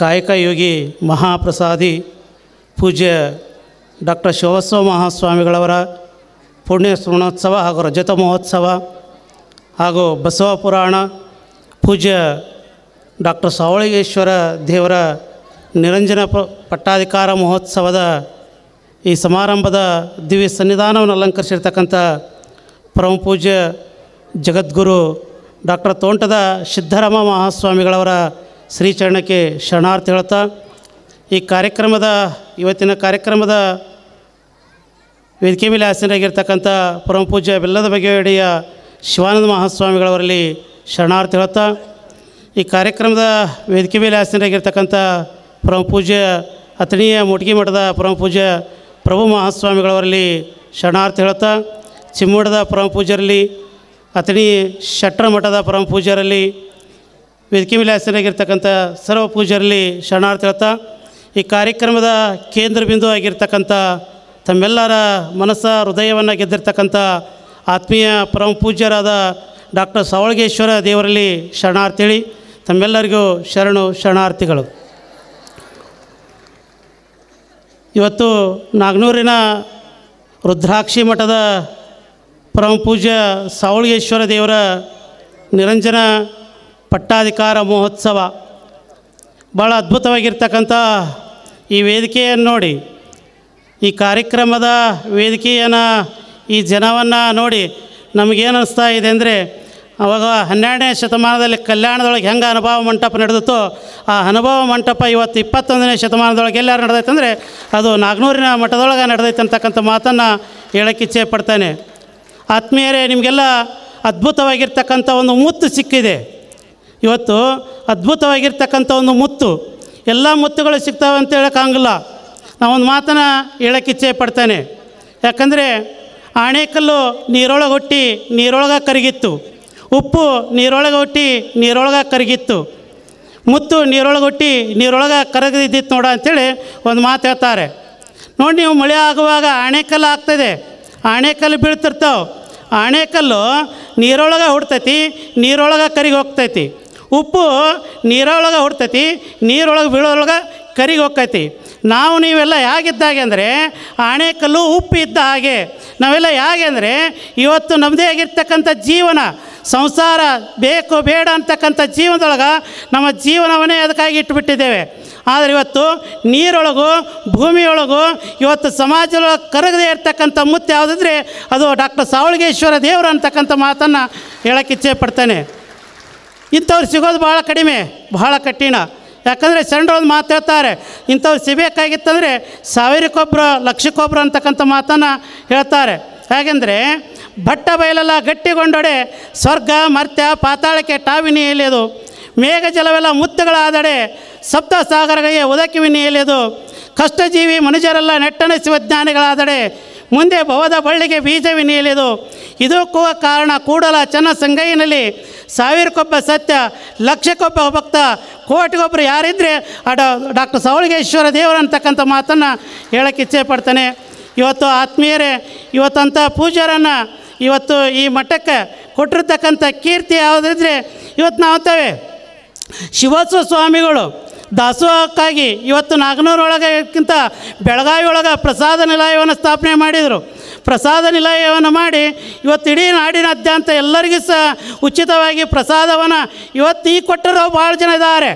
ಕಾಯಕ ಯೋಗಿ ಮಹಾಪ್ರಸಾದಿ ಪೂಜ್ಯ ಡಾಕ್ಟರ್ ಶಿವಸ್ವ ಮಹಾಸ್ವಾಮಿಗಳವರ ಪುಣ್ಯ ಸ್ಮರಣೋತ್ಸವ ಹಾಗೂ ರಜತ ಮಹೋತ್ಸವ ಹಾಗೂ ಬಸವ ಪುರಾಣ ಪೂಜ್ಯ ಡಾಕ್ಟರ್ ಸಾವಳಿಗೇಶ್ವರ ದೇವರ ನಿರಂಜನ ಪಟ್ಟಾಧಿಕಾರ ಮಹೋತ್ಸವದ ಈ ಸಮಾರಂಭದ ದಿವ್ಯ ಸನ್ನಿಧಾನವನ್ನು ಅಲಂಕರಿಸಿರ್ತಕ್ಕಂಥ ಪರಮ ಪೂಜ್ಯ ಜಗದ್ಗುರು ಡಾಕ್ಟರ್ ತೋಂಟದ ಸಿದ್ಧರಾಮ ಮಹಾಸ್ವಾಮಿಗಳವರ ಶ್ರೀಚರಣಕ್ಕೆ ಶರಣಾರ್ಥಿ ಹೇಳ್ತಾ ಈ ಕಾರ್ಯಕ್ರಮದ ಇವತ್ತಿನ ಕಾರ್ಯಕ್ರಮದ ವೇದಿಕೆ ಮೇಲೆ ಆಸೀನರಾಗಿರ್ತಕ್ಕಂಥ ಪರಮ ಪೂಜ್ಯ ಬೆಲ್ಲದ ಬಗೆಯಡಿಯ ಶಿವಾನಂದ ಮಹಾಸ್ವಾಮಿಗಳವರಲ್ಲಿ ಶರಣಾರ್ಥಿ ಹೇಳ್ತಾ ಈ ಕಾರ್ಯಕ್ರಮದ ವೇದಿಕೆ ಮೇಲೆ ಆಸೀನರಾಗಿರ್ತಕ್ಕಂಥ ಪರಮ ಪೂಜ್ಯ ಅತಣಿಯ ಮುಟಗಿ ಮಠದ ಪರಮ ಪೂಜ್ಯ ಪ್ರಭು ಮಹಾಸ್ವಾಮಿಗಳವರಲ್ಲಿ ಶರಣಾರ್ಥಿ ಹೇಳ್ತಾ ಚಿಮ್ಮಠದ ಪರಮ ಪೂಜ್ಯರಲ್ಲಿ ಅಥಣಿ ಶಟ್ರ ಮಠದ ಪರಮ ಪೂಜ್ಯರಲ್ಲಿ ವೇದಿಕೆ ವಿಲಾಸನಾಗಿರ್ತಕ್ಕಂಥ ಸರ್ವ ಸರ್ವ ಶರಣಾರ್ಥಿ ಹೇಳ್ತಾ ಈ ಕಾರ್ಯಕ್ರಮದ ಕೇಂದ್ರ ಬಿಂದು ಆಗಿರ್ತಕ್ಕಂಥ ತಮ್ಮೆಲ್ಲರ ಮನಸ್ಸ ಹೃದಯವನ್ನು ಗೆದ್ದಿರ್ತಕ್ಕಂಥ ಆತ್ಮೀಯ ಪರಮ ಪೂಜ್ಯರಾದ ಡಾಕ್ಟರ್ ಸಾವಳಗೇಶ್ವರ ದೇವರಲ್ಲಿ ಶರಣಾರ್ಥಿ ತಮ್ಮೆಲ್ಲರಿಗೂ ಶರಣು ಶರಣಾರ್ಥಿಗಳು ಇವತ್ತು ನಾಗನೂರಿನ ರುದ್ರಾಕ್ಷಿ ಮಠದ ಪರಮ ಪೂಜ್ಯ ಸಾವಳಗೇಶ್ವರ ದೇವರ ನಿರಂಜನ ಪಟ್ಟಾಧಿಕಾರ ಮಹೋತ್ಸವ ಭಾಳ ಅದ್ಭುತವಾಗಿರ್ತಕ್ಕಂಥ ಈ ವೇದಿಕೆಯನ್ನು ನೋಡಿ ಈ ಕಾರ್ಯಕ್ರಮದ ವೇದಿಕೆಯನ್ನು ಈ ಜನವನ್ನು ನೋಡಿ ನಮಗೇನು ಅನಿಸ್ತಾ ಇದೆ ಅಂದರೆ ಅವಾಗ ಹನ್ನೆರಡನೇ ಶತಮಾನದಲ್ಲಿ ಕಲ್ಯಾಣದೊಳಗೆ ಹೆಂಗೆ ಅನುಭವ ಮಂಟಪ ನಡೆದಿತ್ತೋ ಆ ಅನುಭವ ಮಂಟಪ ಇವತ್ತು ಇಪ್ಪತ್ತೊಂದನೇ ಶತಮಾನದೊಳಗೆ ಎಲ್ಲರೂ ನಡೆದೈತೆ ಅಂದರೆ ಅದು ನಾಗ್ನೂರಿನ ಮಠದೊಳಗೆ ನಡೆದೈತೆ ಅಂತಕ್ಕಂಥ ಮಾತನ್ನು ಹೇಳೋಕ್ಕೆ ಇಚ್ಛೆ ಪಡ್ತಾನೆ ಆತ್ಮೀಯರೇ ನಿಮಗೆಲ್ಲ ಅದ್ಭುತವಾಗಿರ್ತಕ್ಕಂಥ ಒಂದು ಮುತ್ತು ಸಿಕ್ಕಿದೆ ಇವತ್ತು ಅದ್ಭುತವಾಗಿರ್ತಕ್ಕಂಥ ಒಂದು ಮುತ್ತು ಎಲ್ಲ ಮುತ್ತುಗಳು ಸಿಗ್ತಾವೆ ಅಂತ ಹೇಳೋಕ್ಕಾಗಲ್ಲ ನಾವೊಂದು ಮಾತನ್ನು ಇಚ್ಛೆ ಪಡ್ತೇನೆ ಯಾಕಂದರೆ ಆಣೆಕಲ್ಲು ನೀರೊಳಗೆ ಹುಟ್ಟಿ ನೀರೊಳಗೆ ಕರಗಿತ್ತು ಉಪ್ಪು ನೀರೊಳಗೆ ಹುಟ್ಟಿ ನೀರೊಳಗೆ ಕರಗಿತ್ತು ಮುತ್ತು ನೀರೊಳಗೆ ಹುಟ್ಟಿ ನೀರೊಳಗೆ ಕರಗದಿದ್ದಿತ್ತು ನೋಡ ಅಂಥೇಳಿ ಒಂದು ಮಾತು ಹೇಳ್ತಾರೆ ನೋಡಿ ನೀವು ಮಳೆ ಆಗುವಾಗ ಆಣೆಕಲ್ಲು ಆಗ್ತದೆ ಆಣೆಕಲ್ಲು ಬೀಳ್ತಿರ್ತಾವೆ ಆಣೆಕಲ್ಲು ನೀರೊಳಗೆ ಹುಡ್ತೈತಿ ನೀರೊಳಗೆ ಕರಿಗೆ ಹೋಗ್ತೈತಿ ಉಪ್ಪು ನೀರೊಳಗೆ ಹುಡ್ತತಿ ನೀರೊಳಗೆ ಬೀಳೋಳಗೆ ಕರಿಗೆ ಹೋಗ್ತೈತಿ ನಾವು ನೀವೆಲ್ಲ ಹೇಗಿದ್ದಾಗೆ ಅಂದರೆ ಆಣೆಕಲ್ಲು ಉಪ್ಪು ಇದ್ದ ಹಾಗೆ ನಾವೆಲ್ಲ ಹೇಗೆ ಅಂದರೆ ಇವತ್ತು ನಮ್ಮದೇ ಆಗಿರ್ತಕ್ಕಂಥ ಜೀವನ ಸಂಸಾರ ಬೇಕು ಬೇಡ ಅಂತಕ್ಕಂಥ ಜೀವನದೊಳಗೆ ನಮ್ಮ ಜೀವನವನ್ನೇ ಅದಕ್ಕಾಗಿ ಇಟ್ಬಿಟ್ಟಿದ್ದೇವೆ ಆದರೆ ಇವತ್ತು ನೀರೊಳಗೂ ಭೂಮಿಯೊಳಗೂ ಇವತ್ತು ಸಮಾಜದೊಳಗೆ ಕರಗದೇ ಇರ್ತಕ್ಕಂಥ ಮುತ್ತು ಯಾವುದಿದ್ರೆ ಅದು ಡಾಕ್ಟರ್ ಸಾವಳಗೇಶ್ವರ ದೇವರು ಅಂತಕ್ಕಂಥ ಮಾತನ್ನು ಹೇಳೋಕ್ಕೆ ಇಚ್ಛೆ ಪಡ್ತೇನೆ ಇಂಥವ್ರು ಸಿಗೋದು ಭಾಳ ಕಡಿಮೆ ಬಹಳ ಕಠಿಣ ಯಾಕಂದರೆ ಸಣ್ಣ ಒಂದು ಮಾತು ಹೇಳ್ತಾರೆ ಇಂಥವ್ರು ಸಿಗಬೇಕಾಗಿತ್ತಂದರೆ ಸಾವಿರಕ್ಕೊಬ್ಬರು ಲಕ್ಷಕ್ಕೊಬ್ಬರು ಅಂತಕ್ಕಂಥ ಮಾತನ್ನು ಹೇಳ್ತಾರೆ ಹೇಗೆಂದರೆ ಭಟ್ಟ ಬಯಲೆಲ್ಲ ಗಟ್ಟಿಗೊಂಡೊಡೆ ಸ್ವರ್ಗ ಮರ್ತ್ಯ ಪಾತಾಳಕ್ಕೆ ಟಾವಿನಿ ಎಲೆಯದು ಮೇಘ ಜಲವೆಲ್ಲ ಮುತ್ತುಗಳಾದಡೆ ಸಪ್ತ ಸಾಗರಗಳಿಗೆ ಉದಕಿವಿನಿ ಎಲೆಯದು ಕಷ್ಟಜೀವಿ ಮನುಷ್ಯರೆಲ್ಲ ನೆಟ್ಟನ ಶಿವಜ್ಞಾನಿಗಳಾದಡೆ ಮುಂದೆ ಭವದ ಬಳ್ಳಿಗೆ ಬೀಜವಿನಿ ಎಲೆಯದು ಇದಕ್ಕೂ ಕಾರಣ ಕೂಡಲ ಚೆನ್ನ ಸಂಗೈನಲ್ಲಿ ಸಾವಿರಕ್ಕೊಬ್ಬ ಸತ್ಯ ಲಕ್ಷಕ್ಕೊಬ್ಬ ಭಕ್ತ ಕೋಟಿಗೊಬ್ಬರು ಯಾರಿದ್ದರೆ ಆ ಡಾಕ್ಟರ್ ಸೌಳಿಗೇಶ್ವರ ದೇವರು ಅಂತಕ್ಕಂಥ ಮಾತನ್ನು ಹೇಳೋಕ್ಕೆ ಇಚ್ಛೆ ಪಡ್ತಾನೆ ಇವತ್ತು ಆತ್ಮೀಯರೇ ಇವತ್ತಂಥ ಪೂಜಾರನ್ನು ಇವತ್ತು ಈ ಮಠಕ್ಕೆ ಕೊಟ್ಟಿರ್ತಕ್ಕಂಥ ಕೀರ್ತಿ ಯಾವುದಿದ್ರೆ ಇವತ್ತು ನಾವು ಅಂತವೆ ಶಿವೋತ್ಸವ ಸ್ವಾಮಿಗಳು ದಾಸೋಹಕ್ಕಾಗಿ ಇವತ್ತು ನಾಗನೂರೊಳಗಿಂತ ಬೆಳಗಾವಿ ಒಳಗೆ ಪ್ರಸಾದ ನಿಲಯವನ್ನು ಸ್ಥಾಪನೆ ಮಾಡಿದರು ಪ್ರಸಾದ ನಿಲಯವನ್ನು ಮಾಡಿ ಇವತ್ತು ಇಡೀ ನಾಡಿನಾದ್ಯಂತ ಎಲ್ಲರಿಗೂ ಸಹ ಉಚಿತವಾಗಿ ಪ್ರಸಾದವನ್ನು ಇವತ್ತು ಈ ಕೊಟ್ಟರು ಭಾಳ ಜನ ಇದ್ದಾರೆ